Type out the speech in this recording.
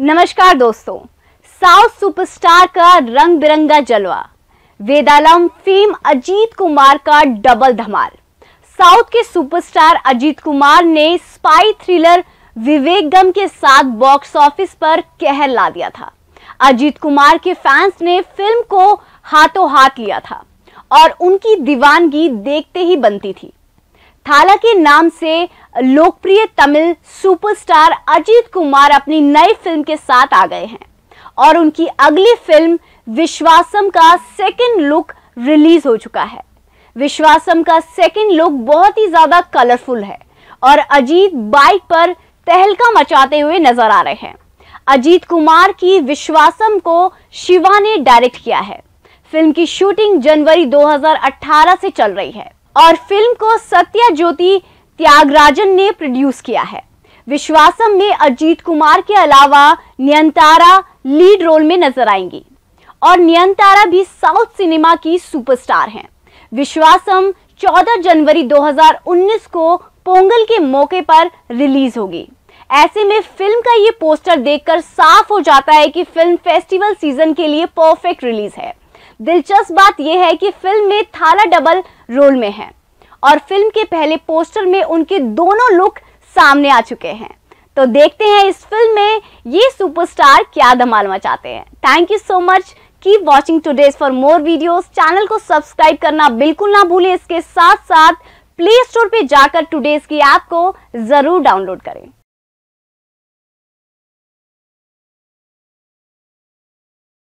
नमस्कार दोस्तों south superstar का रंग बिरंगा जलवा वेदालम फेम अजीत कुमार का डबल धमाल साउथ के सुपरस्टार अजीत कुमार ने स्पाई थ्रिलर विवेक गम के साथ बॉक्स ऑफिस पर कहर ला दिया था अजीत कुमार के फैंस ने फिल्म को हाथों हाथ लिया था और उनकी दीवानगी देखते ही बनती थी थाला के नाम से लोकप्रिय तमिल सुपरस्टार अजीत कुमार अपनी नई फिल्म के साथ आ गए हैं और उनकी अगली फिल्म विश्वासम का सेकंड लुक रिलीज हो चुका है विश्वासम का सेकंड लुक बहुत ही ज्यादा कलरफुल है और अजीत बाइक पर तहलका मचाते हुए नजर आ रहे हैं अजीत कुमार की विश्वासम को शिवा ने डायरेक्ट किया है फिल्म की शूटिंग जनवरी 2018 से चल रही है और फिल्म को सत्या ज्योति त्यागराजन ने प्रोड्यूस किया है विश्वासम में अजीत कुमार के अलावा नियंतारा लीड रोल में नजर आएंगी और नियंतारा भी साउथ सिनेमा की सुपरस्टार हैं विश्वासम 14 जनवरी 2019 को पोंगल के मौके पर रिलीज होगी ऐसे में फिल्म का ये पोस्टर देखकर साफ हो जाता है कि फिल्म फेस्टिवल सीजन के लिए परफेक्ट रिलीज है दिलचस्प बात यह है कि फिल्म में थाला डबल रोल में हैं और फिल्म के पहले पोस्टर में उनके दोनों लुक सामने आ चुके हैं तो देखते हैं इस फिल्म में ये सुपरस्टार क्या धमाल मचाते हैं thank you so much keep watching today's for more videos channel को सब्सक्राइब करना बिल्कुल ना भूलें इसके साथ साथ प्ले स्टोर पर जाकर टूडेज की ऐप को जरूर डाउनलोड करें